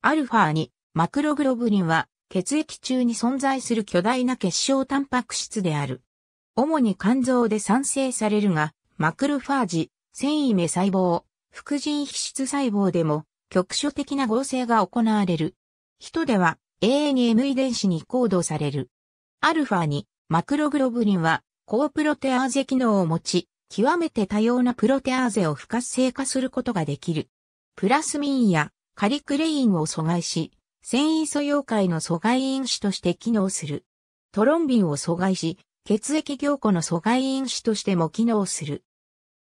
アルファにマクログロブリンは血液中に存在する巨大な結晶タンパク質である。主に肝臓で産生されるが、マクロファージ、繊維目細胞、副腎皮質細胞でも局所的な合成が行われる。人では ANM 遺伝子にコードされる。アルファにマクログロブリンは高プロテアーゼ機能を持ち、極めて多様なプロテアーゼを不活性化することができる。プラスミンやカリクレインを阻害し、繊維素溶解の阻害因子として機能する。トロンビンを阻害し、血液凝固の阻害因子としても機能する。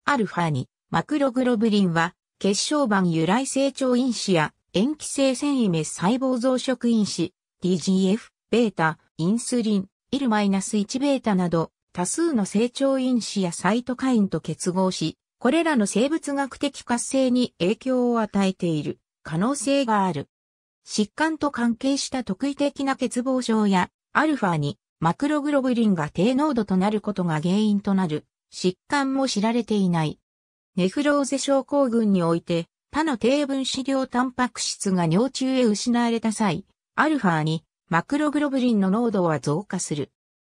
アルファに、マクログロブリンは、血小板由来成長因子や、塩基性繊維メス細胞増殖因子、DGF、ベータ、インスリン、イルナス1ベータなど、多数の成長因子やサイトカインと結合し、これらの生物学的活性に影響を与えている。可能性がある。疾患と関係した特異的な欠乏症や、アルファにマクログロブリンが低濃度となることが原因となる疾患も知られていない。ネフローゼ症候群において、他の低分子量タンパク質が尿中へ失われた際、アルファにマクログロブリンの濃度は増加する。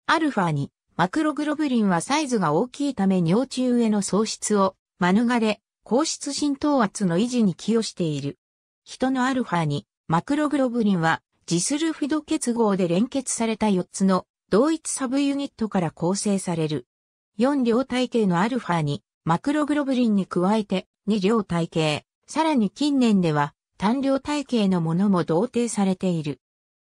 アルファにマクログロブリンはサイズが大きいため尿中への喪失を免れ、硬質浸透圧の維持に寄与している。人のアルファに、マクログロブリンは、ジスルフィド結合で連結された4つの同一サブユニットから構成される。4両体系のアルファに、マクログロブリンに加えて、2両体系、さらに近年では、単量体系のものも同定されている。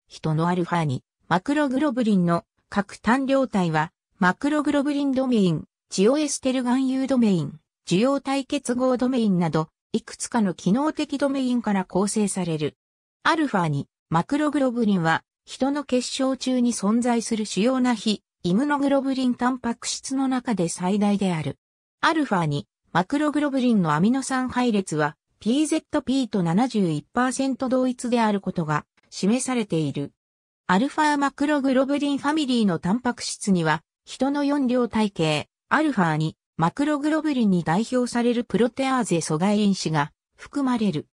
人のアルファに、マクログロブリンの各単量体は、マクログロブリンドメイン、ジオエステル含有ドメイン、受容体結合ドメインなど、いくつかの機能的ドメインから構成される。アルファにマクログロブリンは、人の結晶中に存在する主要な非、イムノグロブリンタンパク質の中で最大である。アルファにマクログロブリンのアミノ酸配列は PZP と71%同一であることが示されている。アルファマクログロブリンファミリーのタンパク質には、人の4両体系、アルファにマクログロブリンに代表されるプロテアーゼ阻害因子が含まれる。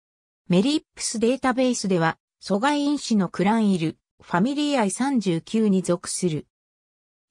メリップスデータベースでは、阻害因子のクランイル、ファミリーアイ39に属する。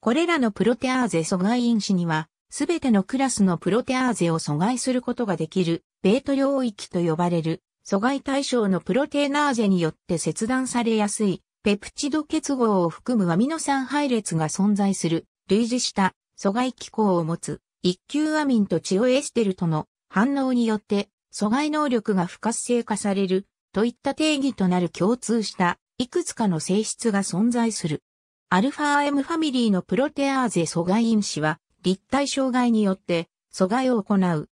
これらのプロテアーゼ阻害因子には、すべてのクラスのプロテアーゼを阻害することができる、ベート領域と呼ばれる、阻害対象のプロテナーゼによって切断されやすい、ペプチド結合を含むアミノ酸配列が存在する、類似した阻害機構を持つ。一級アミンとチオエステルとの反応によって阻害能力が不活性化されるといった定義となる共通したいくつかの性質が存在する。アルファ M ファミリーのプロテアーゼ阻害因子は立体障害によって阻害を行う。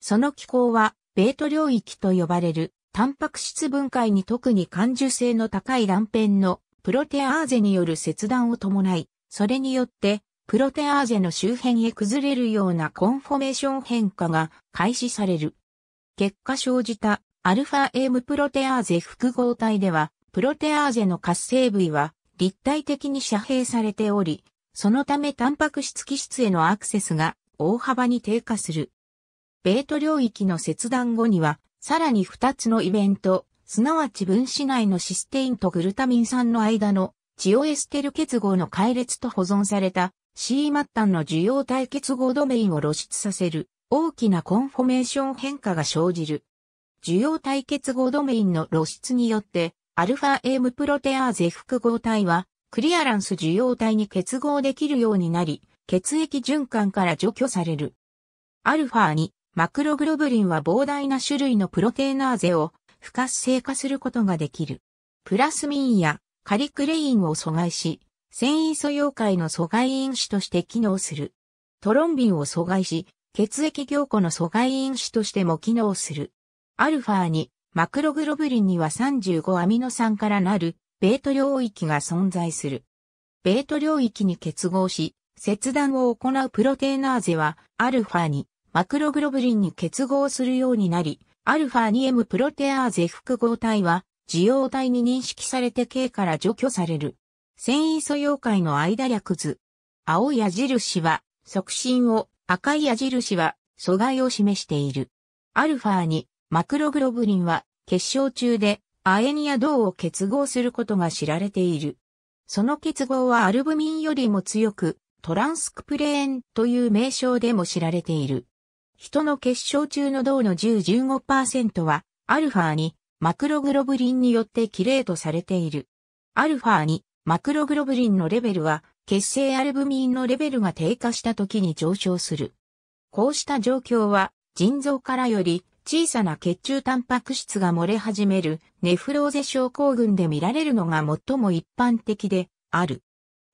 その機構はベート領域と呼ばれるタンパク質分解に特に感受性の高い断片のプロテアーゼによる切断を伴い、それによってプロテアーゼの周辺へ崩れるようなコンフォメーション変化が開始される。結果生じたアルファ M プロテアーゼ複合体では、プロテアーゼの活性部位は立体的に遮蔽されており、そのためタンパク質基質へのアクセスが大幅に低下する。ベート領域の切断後には、さらに2つのイベント、すなわち分子内のシステインとグルタミン酸の間のチオエステル結合の解列と保存された C 末端の需要対結合ドメインを露出させる大きなコンフォメーション変化が生じる。需要対結合ドメインの露出によって、アルファ M プロテアーゼ複合体は、クリアランス受容体に結合できるようになり、血液循環から除去される。アルファにマクログロブリンは膨大な種類のプロテーナーゼを不活性化することができる。プラスミンやカリクレインを阻害し、繊維素溶解の阻害因子として機能する。トロンビンを阻害し、血液凝固の阻害因子としても機能する。アルファに、マクログロブリンには35アミノ酸からなる、ベート領域が存在する。ベート領域に結合し、切断を行うプロテーナーゼは、アルファに、マクログロブリンに結合するようになり、アルファ 2M プロテアーゼ複合体は、受容体に認識されて K から除去される。繊維素溶解の間略図。青矢印は促進を、赤い矢印は阻害を示している。アルファにマクログロブリンは結晶中で亜鉛や銅を結合することが知られている。その結合はアルブミンよりも強く、トランスクプレーンという名称でも知られている。人の結晶中の銅の10-15%は、アルファにマクログロブリンによってキレートされている。アルファにマクログロブリンのレベルは、血清アルブミンのレベルが低下した時に上昇する。こうした状況は、腎臓からより小さな血中タンパク質が漏れ始めるネフローゼ症候群で見られるのが最も一般的である。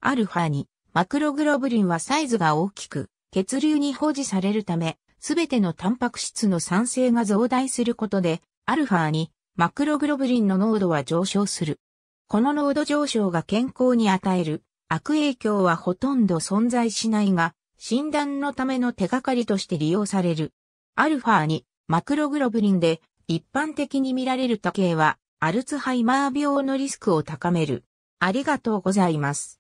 アルファにマクログロブリンはサイズが大きく血流に保持されるため、すべてのタンパク質の酸性が増大することで、アルファにマクログロブリンの濃度は上昇する。この濃度上昇が健康に与える悪影響はほとんど存在しないが、診断のための手がかりとして利用される。アルファにマクログロブリンで一般的に見られる時計はアルツハイマー病のリスクを高める。ありがとうございます。